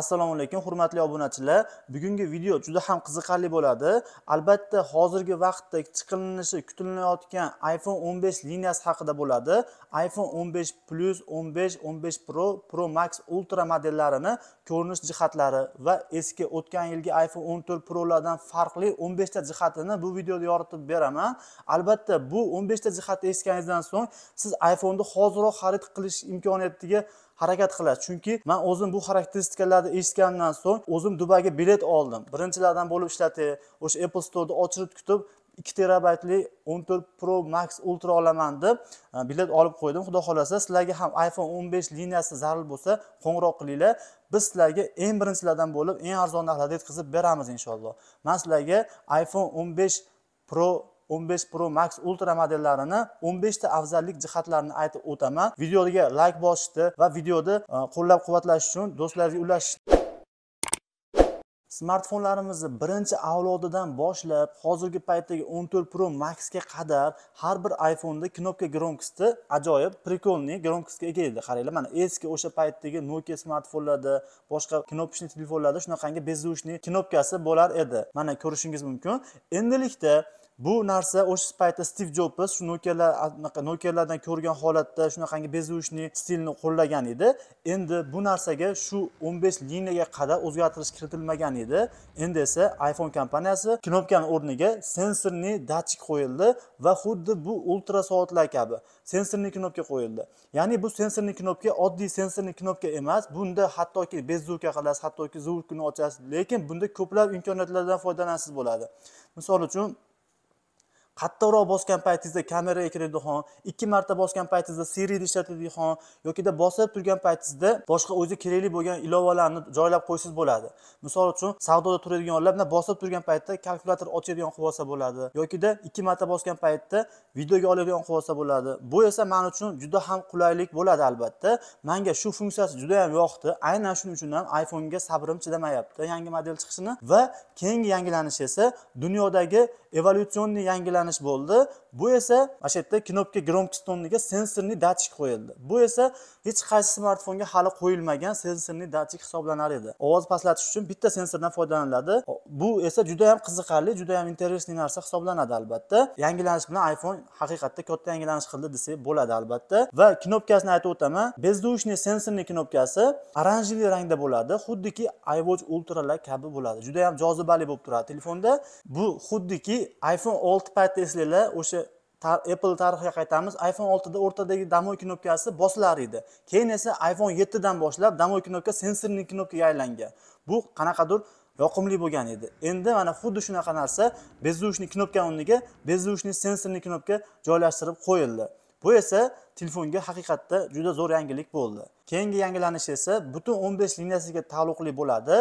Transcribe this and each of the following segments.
assalomu alaykum hurmatli obunachilar bugungi video juda ham qiziqarli bo'ladi albatta hozirgi vaqtda chiqilinishi kutilayotgan iphone 15 liniyasi haqida bo'ladi iphone 15 plus 15 15 pro pro max ultra modellarini ko'rinish jihatlari va eski o'tgan yilgi iphone 14 prolardan farqli 15 ta jihatini bu videoda yoritib beraman albatta bu 15 ta jihatni eshitganingizdan so'ng siz iphoneni hozirroq xarid qilish imkoniyatiga harakat qiladi chunki man o'zim bu xarakteristikalarni eshitgandan so'ng o'zim dubayga bilet oldim birinchilardan bo'lib ishlatib o'sha apple storeni ochirib kutib ikki terabaytli o'n to'rt pro max ultra olaman deb e, bilet olib qo'ydim xudo xohlasa sizlarga ham iphone o'n besh liniyasi zarur bo'lsa qo'ng'iroq qilinglar biz sizlarga eng birinchilardan bo'lib eng arzon narxlarda yetkazib beramiz inshaalloh man sizlarga iphone o'n besh pro 15 pro max ultra modellarini 15 ta afzallik jihatlarini aytib o'taman videoga layk bosishni va videoni e, qo'llab quvvatlash uchun do'stlaringizga ulashishni smartfonlarimizni birinchi avlodidan boshlab hozirgi paytdagi 14 pro maxga qadar har bir iphoneda knopka громкости ajoyib prikolniy громкостьga ega edi qaranglar mana eski o'sha paytdagi nokia smartfonlarda boshqa knopочный telefonlarda shunaqangi bezushniy knopkasi bo'lar edi mana ko'rishingiz mumkin endilikda bu narsa o'sha paytda stiv jobs shu nokialar anaqa nokerlardan ko'rgan holatda shunaqangi bezuvishni stilni qo'llagan edi endi bu narsaga shu 15 liniyaga qadar o'zgartirish kiritilmagan edi endi esa iphone kompaniyasi knopkani o'rniga sensorni datchik qo'yildi va xuddi bu ultra soatlar kabi sensorni knopka qo'yildi ya'ni bu sensorni knopka oddiy sensorni knopka emas bunda hattoki bezuvka qilasiz hattoki zuvkuni ochasiz lekin bunda ko'plab imkoniyatlardan foydalanasiz bo'ladi misol uchun qattiqroq bosgan paytingizda kamera ekranida ham ikki marta bosgan paytingizda seriyni ishlatadigan ham yokida bosib turgan paytingizda boshqa o'zi kerakli bo'lgan ilovalarni joylab qo'ysangiz bo'ladi misol uchun savdoda turadiganlar bilan bosib turgan paytda kalkulyator ochadigan qilib olsa bo'ladi yokida ikki marta bosgan paytda videoga oladigan qilib olsa bo'ladi bu esa man uchun juda ham qulaylik bo'ladi albatta manga shu funksiyasi juda ham yoqdi aynan shuning uchun ham iphonega sabrim chidamayapti yangi model chiqishini va keyingi yangilanish esa dunyodagi evolyutsionniy yangilanish aylanish bo'ldi bu esa shu yerda knopka громкость тоннига sensorli datchik qo'yildi bu esa hech qaysi smartfonga hali qo'yilmagan sensorli datchik hisoblanar edi ovoz pastlatish uchun bitta sensordan foydalaniladi bu esa juda ham qiziqarli juda ham интересный narsa hisoblanadi albatta yangilanish bilan iphone haqiqatda katta yangilanish qildi desak bo'ladi albatta va knopkasini aytib o'taman бездушный sensorli knopkasi оранжевый rangda bo'ladi xuddiki iwatch ultralar kabi bo'ladi juda ham jozibali bo'lib turadi telefonda bu xuddiki iphone olti paytda eslanglar o'sha tar apple tarixiga qaytamiz iphone oltida o'rtadagi domoy knopkasi bosilar edi keyin esa iphone yettidan boshlab domoy knopka sensorning knopkaga aylangan bu qanaqadir yoqimli bo'lgan edi endi mana xuddi shunaqa narsa bezdushniy knopka o'rniga bezdushniy sensorni knopka joylashtirib qo'yildi bu esa telefonga haqiqatda juda zo'r yangilik bo'ldi keyingi yangilanish esa butun 15 liniyasiga taalluqli bo'ladi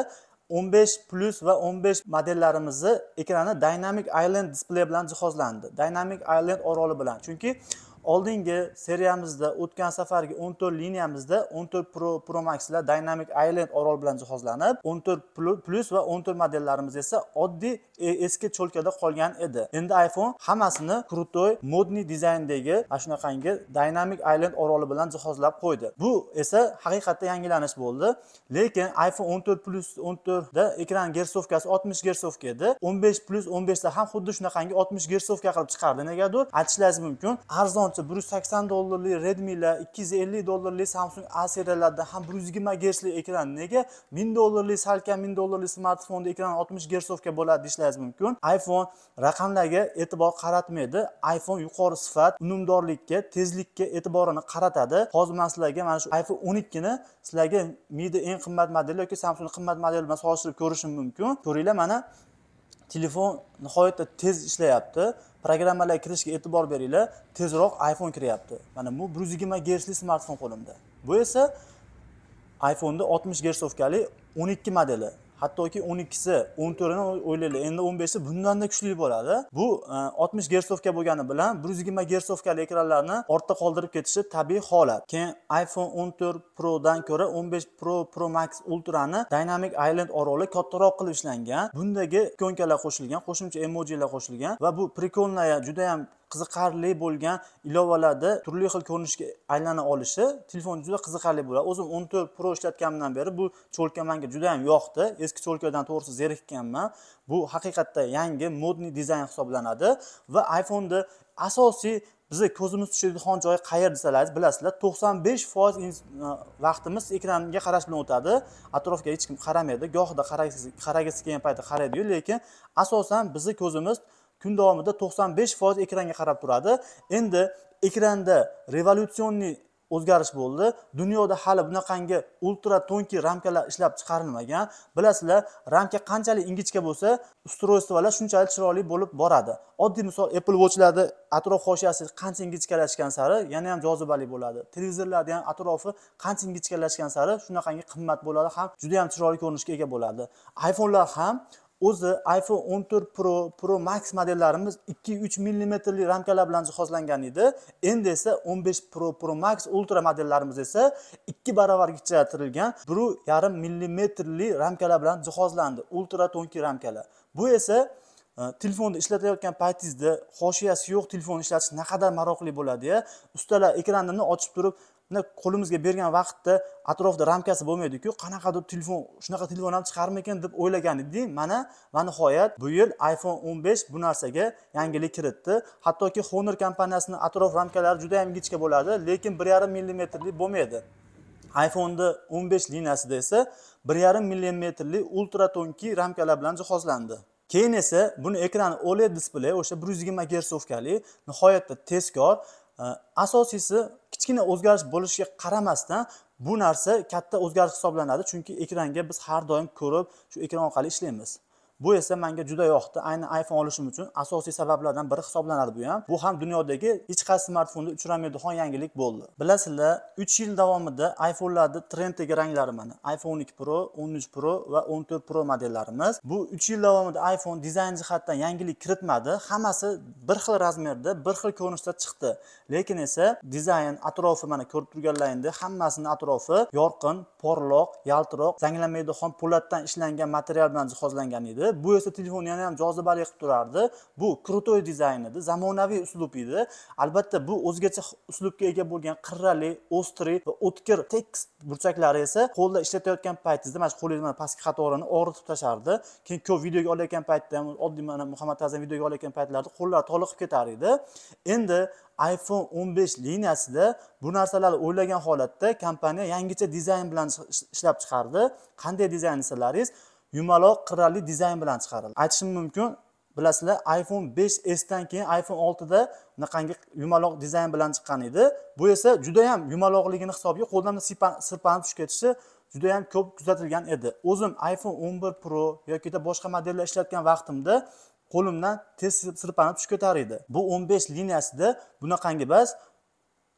15 plus va 15 modellarimizni ekrani Dynamic Island display bilan jihozlandi. Dynamic Island oroli bilan. Chunki oldingi seriyamizda o'tgan safargi 14 liniyamizda 14 pro pro maxlar dynamic island orol bilan jihozlanib 14 plus va 14 modellarimiz esa oddiy e, eski cho'lkada qolgan edi endi iphone hammasini krutoy modniy dizayndagi mana shunaqangi dynamic island oroli bilan jihozlab qo'ydi bu esa haqiqatda yangilanish bo'ldi lekin iphone 14 plus 14 da ekran gersovkasi 60 gersovka edi 15 plus 15 da ham xuddi shunaqangi 60 gersovka qilib chiqardi negadir aytishlaringiz mumkin arzon hozircha bir dollarlik redmilar lar, 250 dollarlik samsung a seriyalarida ham 120 yuz yigirma gersli ekran nega 1000 dollarlik salkam 1000 dollarlik smartfonda ekran 60 gersovka bo'ladi deyishlaringiz mumkin iphone raqamlarga e'tibor qaratmaydi iphone yuqori sifat unumdorlikka tezlikka e'tiborini qaratadi hozir man sizlarga mana shu iphone 12 ni sizlarga miyda eng qimmat model yoki samsung qimmat model bilan solishtirib ko'rishim mumkin ko'ringlar mana telefon nihoyatda tez ishlayapti programmalar kirishga e'tibor beringlar tezroq iphone kiryapti mana bu bir yuz yigirma gersli smartfon qo'limda bu esa iphoneni oltmish gersovkali o'n ikki modeli hattoki o'n ikkisi o'n to'rtini o'ylanglar endi o'n beshi bundanda kuchli bo'ladi bu e, oltmish gersovka bo'lgani bilan bir yuz yigirma gersovkali ekranlarni ortda qoldirib ketishi tabiiy holat keyin iphone o'n to'rt prodan ko'ra o'n besh pro pro max ultrani dynamic island oroli kattaroq qilib ishlangan bundagi ikonkalar qo'shilgan qo'shimcha emojilar qo'shilgan va bu prikolnaya judayam qiziqarli bo'lgan ilovalarni turli xil ko'rinishga aylana olishi telefon juda qiziqarli bo'ladi o'zim o'n to'rt pro ishlatganimdan beri bu cho'lka manga juda ham yoqdi eski cho'lkadan to'g'risi zerikkanman bu haqiqatda yangi modniy dizayn hisoblanadi va iphoneni asosiy bizni ko'zimiz tushadigan joyi qayer desalaringiz bilasizlar to'qson besh foiz e, vaqtimiz ekranga qarash bilan o'tadi atrofga hech kim qaramaydi gohida qaragisi kelgan paytda qaraydiyu lekin asosan bizni ko'zimiz kun davomida 95 foiz ekranga qarab turadi endi ekranda revolyutsionniy o'zgarish bo'ldi dunyoda hali bunaqangi ultra to'nki ramkalar ishlab chiqarilmagan bilasizlar ramka qanchalik ingichka bo'lsa ustroystvolar shunchalik chiroyli bo'lib boradi oddiy misol apple watchlarni atrof hoshiyasi qancha ingichkalashgan sari yana ham jozibali bo'ladi televizorlarni ham atrofi qancha ingichkalashgan sari shunaqangi qimmat bo'ladi ham juda yam chiroyli ko'rinishga ega bo'ladi iphonelar ham o'zi iphone 14 pro pro max modellarimiz 2-3 millimetrli ramkalar bilan jihozlangan edi endi esa 15 pro pro max ultra modellarimiz esa 2 baravargacha tirilgan 1,5 millimetrli ramkalar bilan jihozlandi ultra to'nki ramkalar bu esa e, telefonni ishlatayotgan paytingizda hoshiyasi yo'q telefonni ishlatish naqadar maroqli bo'ladi ya ustalar ekranini ochib turib qo'limizga bergan vaqtda atrofda ramkasi bo'lmaydiku qanaqadir telefon shunaqa telefon ham chiqarmikan deb o'ylagan edik mana va nihoyat bu yil iphone 15 bu narsaga yangilik kiritdi hattoki honor kompaniyasini atrof ramkalari juda ham ingichka bo'ladi lekin 1,5 millimetrli bo'lmaydi iPhone 15 liniyasida esa 1,5 millimetrli ultra tonkiy ramkalar bilan jihozlandi. Keyin esa buni ekrani OLED displey o'sha 120 yigirma gersovkali nihoyatda tezkor. Asosiysi kichkina o'zgarish bo'lishiga qaramasdan bu narsa katta o'zgarish hisoblanadi chunki ekranga biz har doim ko'rib shu ekran orqali ishlaymiz bu esa menga juda yoqdi aynan iphone olishim uchun asosiy sabablardan biri hisoblanadi bu ham bu ham dunyodagi hech qaysi smartfonda uchramaydigan yangilik bo'ldi bilasizlar 3 yil davomida iphonelarni trenddagi ranglari mana iphone 12 pro 13 pro va 14 pro modellarimiz bu 3 yil davomida iphone dizayn jihatdan yangilik kiritmadi hammasi bir xil razmerda bir xil ko'rinishda chiqdi lekin esa dizayn atrofi mana ko'rib turganlaringdek hammasini atrofi yorqin porloq yaltiroq zanglamaydigan po'latdan ishlangan material bilan jihozlangan edi bu esa telefonni yana ham jozibali qilib turardi bu krutoy dizayn edi zamonaviy uslub edi albatta bu o'zgacha uslubga ega bo'lgan qirrali ostriy va o'tkir tekst burchaklari esa qo'lda ishlatayotgan paytingizda mana shu qo'lingizni mana pastki qatorini og'ritib tashlardi keyin ko'p videoga olayotgan paytda ham oddiy mana muhammad azam videoga olayotgan paytlarda qo'llari toliqib ketar edi endi iphone 15 liniyasida bu narsalarni o'ylagan holatda kompaniya yangicha dizayn bilan ishlab chiqardi qanday dizayn desalaringiz yumaloq qirrali dizayn bilan chiqarildi aytishim mumkin bilasizlar iphone 5 s dan keyin iphone 6 da bunaqangi yumaloq dizayn bilan chiqqan edi bu esa juda ham yumaloqligini hisobiga qo'ldan sirpanib tushib ketishi juda ham ko'p kuzatilgan edi o'zim iphone 11 pro yokida boshqa modellar ishlatgan vaqtimda qo'limdan tez sirpanib tushib ketar edi bu 15 liniyasida bunaqangi bas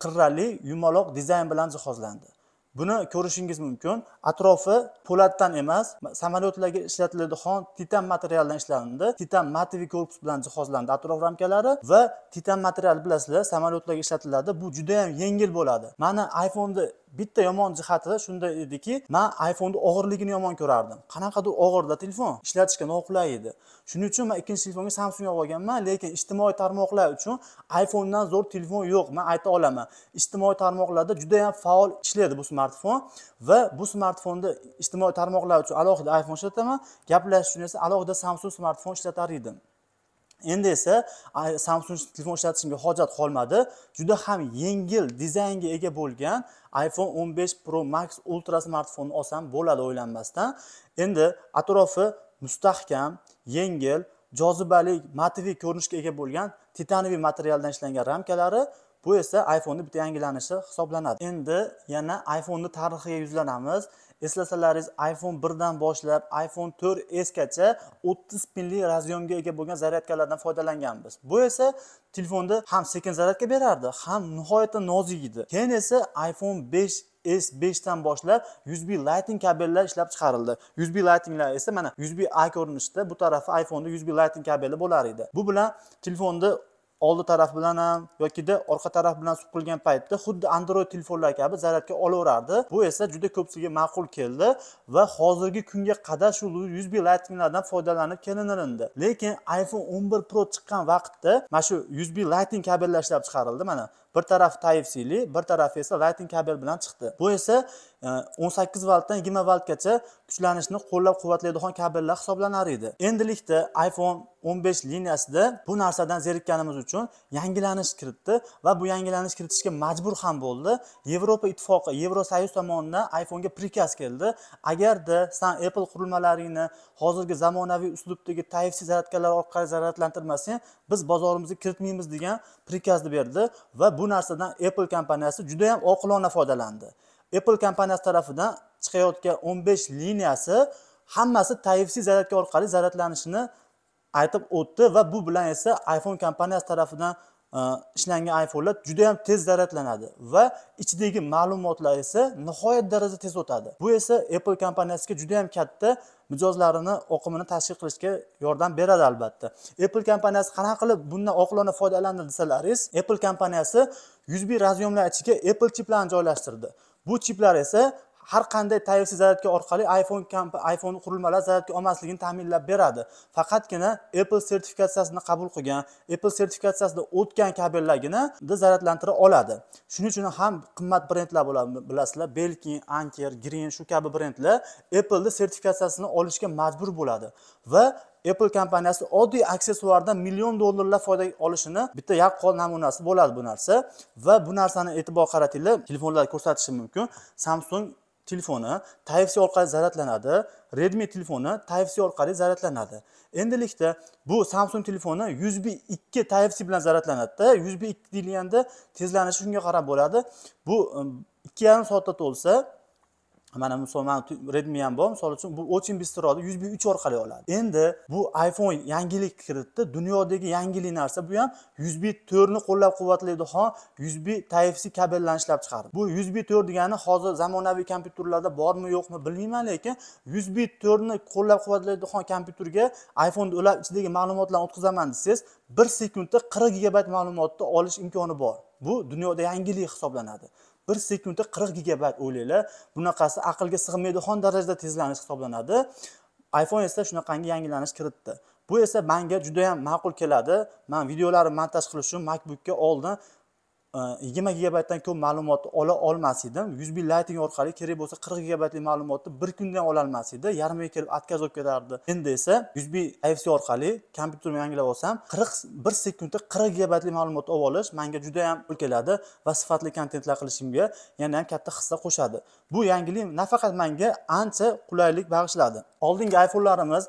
qirrali yumaloq dizayn bilan jihozlandi buni ko'rishingiz mumkin atrofi po'latdan emas samolyotlarga ishlatiladigan titan materialdan ishlandi titan matoviy korpus bilan jihozlandi atrof ramkalari va titan materiali bilasizlar samolyotlarga ishlatiladi bu judayam yengil bo'ladi mana iphoneni bitta yomon jihati shunda ediki man iphoneni og'irligini yomon ko'rardim qanaqadir og'irda telefon ishlatishga noqulay edi shuning uchun man ikkinchi telefonga samsung olib olganman lekin ijtimoiy tarmoqlar uchun iphonedan zo'r telefon yo'q man ayta olaman ijtimoiy tarmoqlarda judayam faol ishlaydi bu smartfon va bu smartfonni ijtimoiy tarmoqlar uchun alohida iphone ishlataman gaplashish uchun esa alohida samsung smartfon ishlatar edim endi esa samsung telefon ishlatishimga hojat qolmadi juda ham yengil dizaynga ega bo'lgan iphone 15 pro max ultra smartfonni olsam bo'ladi o'ylanmasdan endi atrofi mustahkam yengil jozibali matoviy ko'rinishga ega bo'lgan titanoviy materialdan ishlangan ramkalari bu esa iphoneni bitta yangilanishi hisoblanadi endi yana iphoneni tarixiga yuzlanamiz eslasalaringiz iphone birdan boshlab iphone to'rt sgacha o'ttiz pinli raz'yomga ega bo'lgan zaryadkalardan foydalanganmiz bu esa telefonni ham sekin zaryadka berardi ham nihoyatda nozik edi keyin esa iphone besh s beshdan boshlab usb lighting kabellar ishlab chiqarildi usb lightinglar esa mana usb a ko'rinishida bu tarafi iphoneda usb lighting kabeli bo'lar edi bu bilan telefonni oldi taraf bilan ham yokida orqa taraf bilan suv qilgan paytda xuddi android telefonlar kabi zaryadga olaverardi bu esa juda ko'pchilikka ma'qul keldi va hozirgi kunga qadar shu usb b lightninglardan foydalanib kelinilindi lekin iphone 11 pro chiqqan vaqtda mana shu usb lightning kabellar ishlab chiqarildi mana bir tarafi type cli bir tarafi esa lightning kabel bilan chiqdi bu esa 18 e, voltdan 20 voltgacha kuchlanishni qo'llab quvvatlaydigan kabellar hisoblanar edi endilikda iphone 15 liniyasida bu narsadan zerikkanimiz uchun yangilanish kiritdi va bu yangilanish kiritishga majbur ham bo'ldi yevropa ittifoqi yevrosoyuz tomonidan iphonega prikaz keldi agarda san apple qurilmalaringni hozirgi zamonaviy uslubdagi type c zaryadkalar orqali zaryadlantirmasang biz bozorimizga kiritmaymiz degan prikazni berdi va bu bu narsadan apple kompaniyasi juda yam oqilona foydalandi apple kompaniyasi tarafidan chiqayotgan 15 liniyasi hammasi type c zaryadka orqali zaryadlanishini aytib o'tdi va bu bilan esa iphone kompaniyasi tarafidan ishlangan iPhonelar juda ham tez zaryadlanadi va ichidagi ma'lumotlar esa nihoyat darajada tez o'tadi bu esa apple kompaniyasiga juda ham katta mijozlarini oqimini tashkil qilishga yordam beradi albatta apple kompaniyasi qanaqa qilib bundan oqilona foydalandi desalaringiz apple kompaniyasi yuz bit razyomlar ichiga apple chiplarini joylashtirdi bu chiplar esa har qanday tayyorsiz zaryadka orqali iphone kampi iphone qurilmalar zaryadka olmasligini ta'minlab beradi faqatgina apple sertifikatsiyasini qabul qilgan apple sertifikatsiyasida o'tgan kabellargina zaryadlantira oladi shuning uchun ham qimmat brendlar bo'ladi bilasizlar belkin anker green shu kabi brendlar appleni sertifikatsiyasini olishga majbur bo'ladi va apple kompaniyasi oddiy aksessuardan million dollarlab foyda olishini bitta yaqqol namunasi bo'ladi bu narsa va bu narsani e'tibor qaratinglar telefonlarda ko'rsatishi mumkin samsung telefoni type c orqali zaryadlanadi redmi telefoni type c orqali zaryadlanadi endilikda bu samsung telefoni USB 2 type c bilan zaryadlanadi. USB 2 deganda tezlanishi shunga qarab bo'ladi bu 2.5 soatda to'lsa mana man redmi ham bor misol uchun bu очень быстроda yuz bin uch orqali oladi endi bu iphone yangilik kiritdi dunyodagi yangilik narsa bu ham yuz bit to'rtni qo'llab quvvatlaydi ho yuz bit type c kabellarni ishlab chiqardi bu yuz bit to'rt degani hozir zamonaviy kompyuterlarda bormi yo'qmi bilmayman lekin yuz bit to'rtni qo'llab quvvatlaydigan kompyuterga iphoneni ulab ichidagi ma'lumotlarni o'tkazaman desangiz bir sekundda qirq gigabayt ma'lumotni olish imkoni bor bu dunyoda yangilik hisoblanadi bir sekundda qirq gigabayt o'ylanglar bunaqasi aqlga sig'maydigan darajada tezlanish hisoblanadi iphone esa shunaqangi yangilanish kiritdi bu esa menga judayam ma'qul keladi man videolarni montaj qilish uchun macbookka oldin yigirma gigabaytdan ko'p ma'lumotni ola olmas edim yuz ming layting orqali kerak bo'lsa qirq gigabaytli ma'lumotni bir kunda ololmas edi yarmiga kelib отказ bo'lib ketardi endi esa yuz ming ifc orqali kompyuterimni yangilab olsam qirq bir sekundda qirq gigabaytli ma'lumot olib olish manga yam qo'l keladi va sifatli kontentlar qilishimga yana ham katta hissa qo'shadi bu yangilik nafaqat manga ancha qulaylik bag'ishladi oldingi iphonelarimiz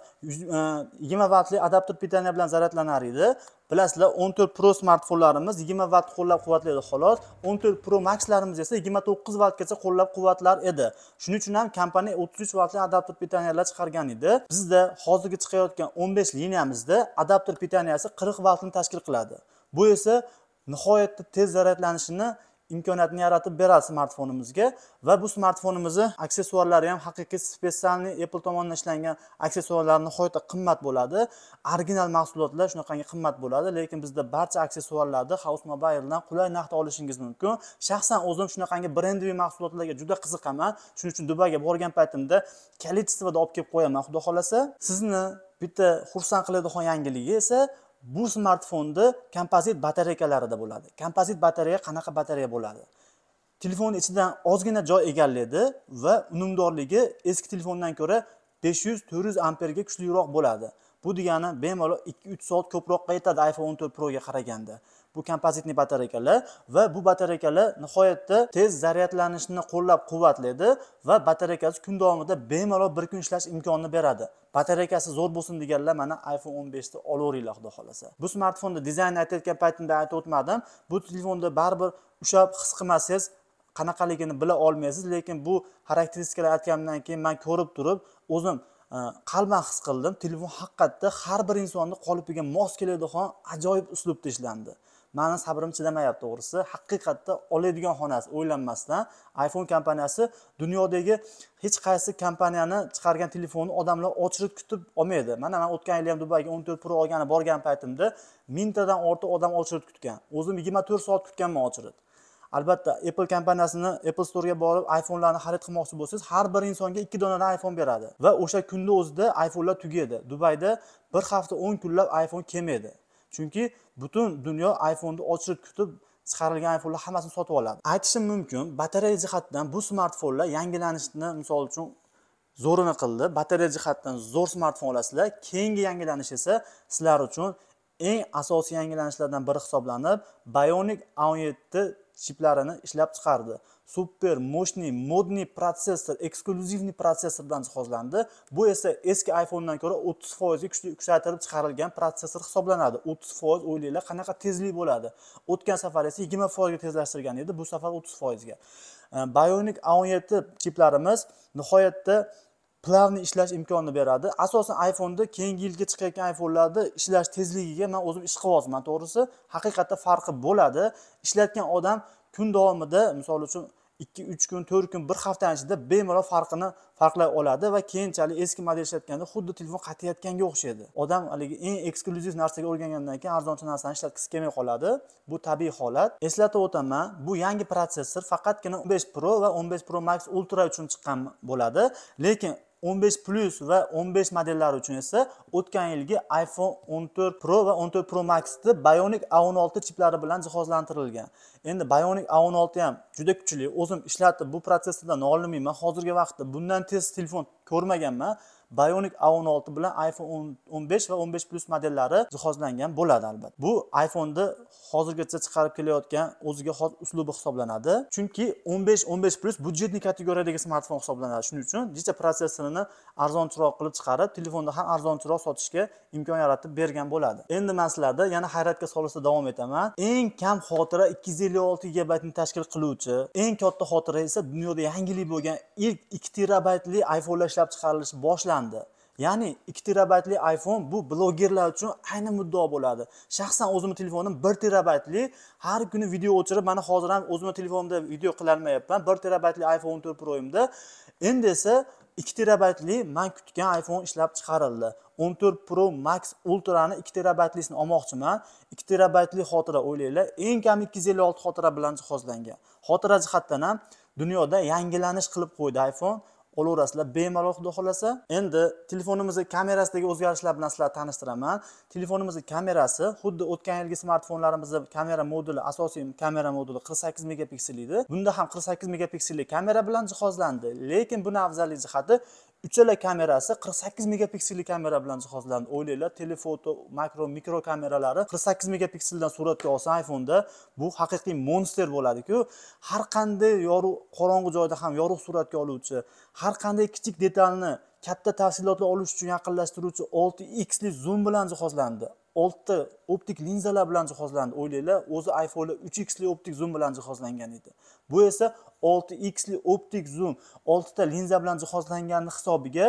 yigirma vatli adapter питание bilan zaryadlanar edi bilasizlar 14 pro smartfonlarimiz 20 vatt qo'llab quvvatlaydi xolos 14 pro maxlarimiz esa 29 vattgacha qo'llab quvvatlar edi shuning uchun ham kompaniya 33 vattli adapter pitaniyalar chiqargan edi bizda hozirgi chiqayotgan 15 liniyamizda adapter pitaniyasi 40 vattni tashkil qiladi bu esa nihoyatda tez zaryadlanishini imkoniyatni yaratib beradi smartfonimizga va bu smartfonimizni aksessuarlari ham haqiqiy spetsalniy apple tomonidan ishlangan aksessuarlar nihoyatda qimmat bo'ladi original mahsulotlar shunaqangi qimmat bo'ladi lekin bizda barcha aksessuarlarni house mobiledan qulay narxda olishingiz mumkin shaxsan o'zim shunaqangi brendeviy mahsulotlarga juda qiziqaman shuning uchun dubayga borgan paytimda количествоda olib kelib qo'yaman xudo xohlasa sizni bitta xursand qiladigan yangiligi esa bu smartfonni kompozit batareykalarida bo'ladi kompozit batareya qanaqa batareya bo'ladi telefon ichidan ozgina joy egallaydi va unumdorligi eski telefondan ko'ra besh yuz to'rt yuz amperga kuchliroq bo'ladi bu degani bemalol ikki uch soat ko'proqqa yetadi iphone o'n to'rt proga qaraganda bu kompozitniy batareykalar va bu batareykalar nihoyatda tez zaryadlanishni qo'llab quvvatlaydi va batareykasi kun davomida bemalol bir kun ishlash imkonini beradi batareykasi zo'r bo'lsin deganlar mana iphone o'n beshni olaveringlar xudo xohlasa bu smartfonni dizaynini aytayotgan paytimda aytib o'tmadim bu telefonda baribir ushlab his qilmasangiz qanaqaligini bila olmaysiz lekin bu xarakteristikalar aytganimdan keyin man ko'rib turib o'zim e, qalban his qildim telefon haqiqatda har bir insonni qolipiga mos keladigan ajoyib uslubda ishlandi mani sabrim chidamayapti to'g'risi haqiqatda oladigan xonasi o'ylanmasdan iphone kompaniyasi dunyodagi hech qaysi kompaniyani chiqargan telefonni odamlar ochirib kutib olmaydi mana man o'tgan yili ham dubayga o'n to'rt pro olgani borgan paytimda mingtadan ortiq odam ochirib kutgan o'zim yigirma to'rt soat kutganman ochirib albatta apple kompaniyasini apple storega borib iphonelarni xarid qilmoqchi bo'lsangiz har bir insonga ikki donadan iphone beradi va o'sha kunni o'zida iphonelar tugaydi dubayda bir hafta o'n kunlab iphone kelmaydi chunki butun dunyo iPhone'ni ochilib kutib chiqarilgan iPhone'lar hammasini sotib oladi aytishim mumkin batareya jihatdan bu smartfonlar yangilanishni misol uchun zo'rini qildi batareya jihatdan zo'r smartfon olasizlar keyingi yangilanish esa sizlar uchun eng asosiy yangilanishlardan biri hisoblanib bionic 17 chiplarini ishlab chiqardi super мощный modniy protsessor eksklyuzivniy protsessor bilan jihozlandi bu esa eski iphonedan ko'ra o'ttiz foizga kuchaytirib chiqarilgan protsessor hisoblanadi o'ttiz foiz o'ylanglar qanaqa tezlik bo'ladi o'tgan safar esa yigirma foizga tezlashtirgan edi bu safar o'ttiz foizga bionic a o'n yetti chiplarimiz nihoyatda planni ishlash imkonini beradi asosan iphoneda keyingi yilga chiqayotgan iPhone'larda ishlash tezligiga man o'zim ish qilyapman to'g'risi haqiqatda farqi bo'ladi ishlatgan odam kun davomida misol uchun ikki uch kun to'rt kun bir haftani ichida bemalol farqini farqlay oladi va keyinchalik eski model ishlatganda xuddi telefon qaytayotganga o'xshaydi odam haligi eng eksklyuziv narsaga o'rgangandan keyin arzonchi narsani ishlatgisi kelmay qoladi bu tabiiy holat eslatib o'taman bu yangi protsessor faqatgina o'n besh pro va o'n besh pro max ultra uchun chiqqan bo'ladi lekin 15 plus va 15 modellari uchun esa o'tgan yilgi iPhone 14 Pro va 14 Pro Max'ni Bionic A16 chiplari bilan jihozlantirilgan. Endi Bionic A16 ham juda kuchli. O'zim ishlatib bu protsessordan nolimayman. Hozirgi vaqtda bundan tez telefon ko'rmaganman. Bionic A16 bilan iPhone 15 va 15 Plus modellari jihozlangan bo'ladi albatta. Bu iphoneni hozirgacha chiqarib kelayotgan o'ziga xos uslubi hisoblanadi. Chunki 15 15 Plus budjetni kategoriyadagi smartfon hisoblanadi. Shuning uchun dicha protsessorini arzonchiroq qilib chiqarib, telefonda ham arzonchiroq sotishga imkon yaratib bergan bo'ladi. Endi man yana hayratga solishda davom etaman. Eng kam xotira 256 gigabaytni tashkil qiluvchi, eng katta xotira esa dunyoda yangilik bo'lgan ilk 2 terabaytli iPhone ishlab chiqarilishi boshlandi boshlandi ya'ni ikki terabaytli iphone bu blogerlar uchun ayni muddao bo'ladi shaxsan o'zimni telefonim bir terabaytli har kuni video o'chirib mana hozir ham o'zimni telefonimda video qilolmayapman bir terabaytli iphone to'rt proimda endi esa ikki terabaytli man kutgan iphone ishlab chiqarildi o'n to'rt pro max ultrani ikki terabaytlisini olmoqchiman ikki terabaytli xotira o'ylanglar eng kam ikki yuz ellik olti xotira bilan jihozlangan xotira jihatdan ham dunyoda yangilanish qilib qo'ydi iphone olaverasizlar bemalol xudo xohlasa endi telefonimizni kamerasidagi o'zgarishlar bilan sizlarni tanishtiraman telefonimizni kamerasi xuddi o'tgan yilgi smartfonlarimizni kamera moduli asosiy kamera moduli qirq sakkiz megapiksel edi bunda ham qirq sakkiz megapikselli kamera bilan jihozlandi lekin buni afzallik jihati uchala kamerasi 48 megapikselli kamera bilan jihozlandi o'ylanglar telefoto makro mikro kameralari 48 megapikseldan suratga olsa iphoneda bu haqiqiy monster bo'ladi-ku. har qanday yorug' qorong'i joyda ham yorug' suratga oluvchi har qanday kichik detalni katta tafsilotlar olish uchun yaqinlashtiruvchi 6x li zoom bilan jihozlandi oltita optik linzalar bilan jihozlandi o'ylanglar o'zi iphone 3x optik zoom bilan jihozlangan edi bu esa 6xli optik zoom 6 ta linza bilan jihozlangani hisobiga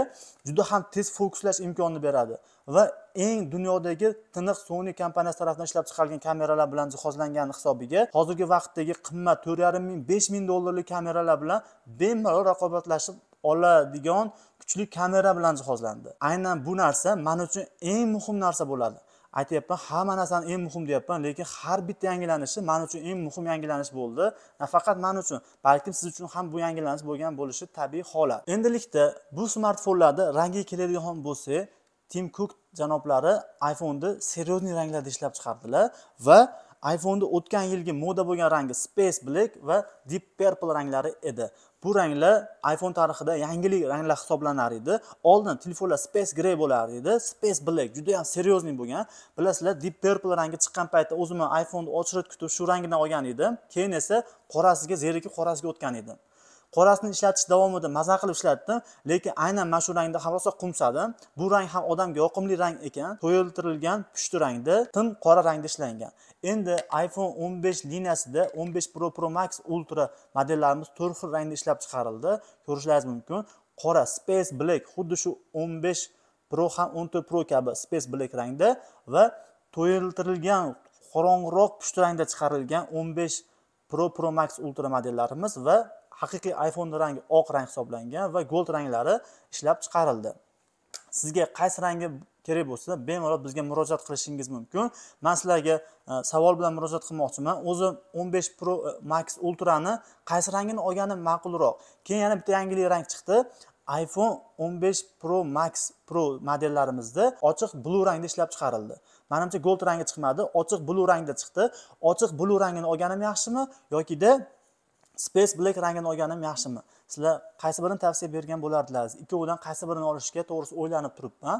juda ham tez fokuslash imkonini beradi va eng dunyodagi tiniq Sony kompaniyasi tomonidan ishlab chiqarilgan kameralar bilan jihozlangani hisobiga hozirgi vaqtdagi qimmat 4,5 ming 5 ming dollarlik kameralar bilan bemalol raqobatlashib oladigan kuchli kamera bilan jihozlandi aynan bu narsa men uchun eng muhim narsa bo'ladi aytyapman hamma narsani eng muhim deyapman lekin har bitta yangilanishi man uchun eng muhim yangilanish bo'ldi nafaqat man uchun balkim siz uchun ham bu yangilanish bo'lgan bo'lishi tabiiy holat endilikda bu smartfonlarni rangi keladigan bo'lsak tim kuk janoblari iphoneni серьезный ranglarda ishlab chiqardilar va iphoneni o'tgan yilgi moda bo'lgan rangi space black va deep purple ranglari edi bu ranglar iphone tarixida yangilik ranglar hisoblanar edi oldin telefonlar space grey bo'lar edi space black juda yam серьезный bo'lgan bilasizlar deep purple rangi chiqqan paytda o'zimni iphoneni ochirib kutib shu rangdan olgan edim keyin esa qorasiga zerikib qorasiga o'tgan edim qorasini ishlatish davomida maza qilib ishlatdim lekin aynan mana shu rangda harosa qumsadi bu rang ham odamga yoqimli rang ekan to'yiltirilgan pushti rangda tim qora rangda ishlangan endi iphone 15 liniyasida 15 pro pro max ultra modellarimiz to'rt xil rangda ishlab chiqarildi ko'rishlaringiz mumkin qora space black xuddi shu 15 pro ham 14 pro kabi space black rangda va to'yiltirilgan qorong'iroq pushti rangda chiqarilgan 15 pro pro max ultra modellarimiz va haqiqiy iPhone rangi oq rang hisoblangan va gold ranglari ishlab chiqarildi sizga qaysi rangi kerak bo'lsa bemalol bizga murojaat qilishingiz mumkin man sizlarga e, savol bilan murojaat qilmoqchiman o'zi 15 pro e, max ultrani qaysi rangini olganim ma'qulroq keyin yana bitta yangilik rang chiqdi iphone 15 pro max pro modellarimizda ochiq blue rangda ishlab chiqarildi manimcha gold rangi chiqmadi ochiq blue rangda chiqdi ochiq blue rangini olganim yaxshimi yokida space black rangini olganim yaxshimi sizlar qaysi birini tavsiya bergan bo'lardilaringiz ikkovidan qaysi birini olishga to'g'risi o'ylanib turibman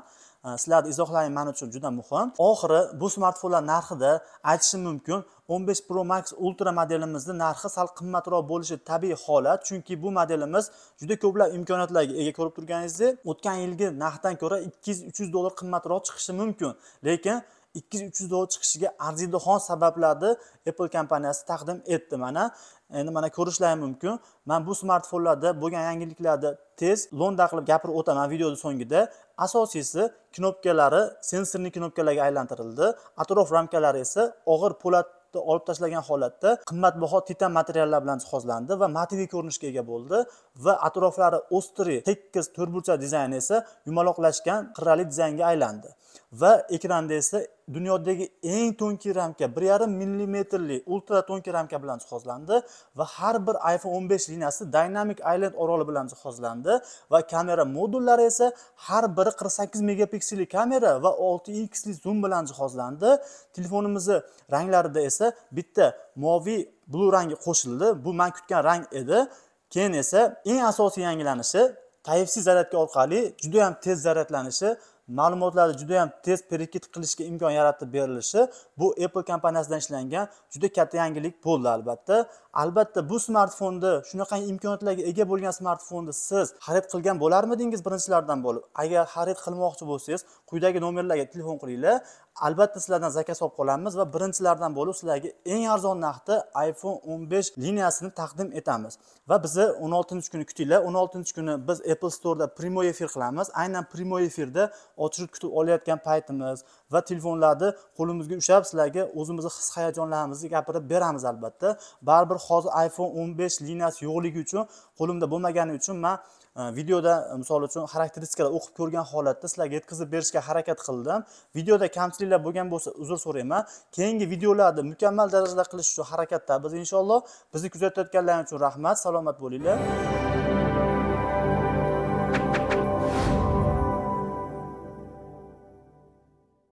sizlarni izohlaring man uchun juda muhim oxiri bu smartfonlar narxida aytishim mumkin 15 pro max ultra modelimizni narxi sal qimmatroq bo'lishi tabiiy holat chunki bu modelimiz juda ko'plab imkoniyatlarga ega ko'rib turganingizdek o'tgan yilgi narxdan ko'ra 200-300 dollar qimmatroq chiqishi mumkin lekin 200-300 dollar chiqishiga arziydigan sabablarni apple kompaniyasi taqdim etdi mana endi mana ko'rishlari mumkin man bu smartfonlarda bo'lgan yangiliklarni tez lo'nda qilib gapirib o'taman videoni so'ngida asosiysi knopkalari sensorli knopkalarga aylantirildi atrof ramkalari esa og'ir po'lat olib tashlagan holatda qimmatbaho titan materiallar bilan jihozlandi va matniy ko'rinishga ega bo'ldi va atroflari o'stri tekis to'rtburchak dizayni esa yumaloqlashgan qirrali dizaynga aylandi va ekranda esa dunyodagi eng to'nki ramka bir yarim millimetrli ultra to'nki ramka bilan jihozlandi va har bir iphone 15 liniyasi dynamic island oroli bilan jihozlandi va kamera modullari esa har biri 48 megapikselli kamera va 6x zum zoom bilan jihozlandi telefonimizni ranglarida esa bitta moviy blu rangi qo'shildi bu man kutgan rang edi keyin esa eng asosiy yangilanishi type c zaryadka orqali juda yam tez zaryadlanishi ma'lumotlarni juda yam tez perekit qilishga imkon yaratib berilishi bu apple kompaniyasidan ishlangan juda katta yangilik bo'ldi albatta albatta bu smartfonni shunaqa imkoniyatlarga ega bo'lgan smartfonni siz xarid qilgan bo'larmidingiz birinchilardan bo'lib agar xarid qilmoqchi bo'lsangiz quyidagi nomerlarga telefon qilinglar albatta sizlardan zakaz olib qolamiz va birinchilardan bo'lib sizlarga eng arzon narxda iphone 15 liniyasini taqdim etamiz va bizni 16 kuni kutinglar 16 kuni biz apple store'da primoy efir qilamiz aynan primoy efirda ochirib kutib olayotgan paytimiz va telefonlarni qo'limizga ushlab sizlarga o'zimizni his hayajonlarimizni gapirib beramiz albatta baribir hozir iphone 15 liniyasi yo'qligi uchun qo'limda bo'lmagani uchun man e, videoda e, misol uchun xarakteristikalar o'qib ko'rgan holatda sizlarga yetkazib berishga harakat qildim videoda kamchiliklar bo'lgan bo'lsa uzr so'rayman keyingi videolarni mukammal darajada qilish uchun harakatdamiz inshaalloh bizni kuzatayotganlaringiz uchun rahmat salomat bo'linglar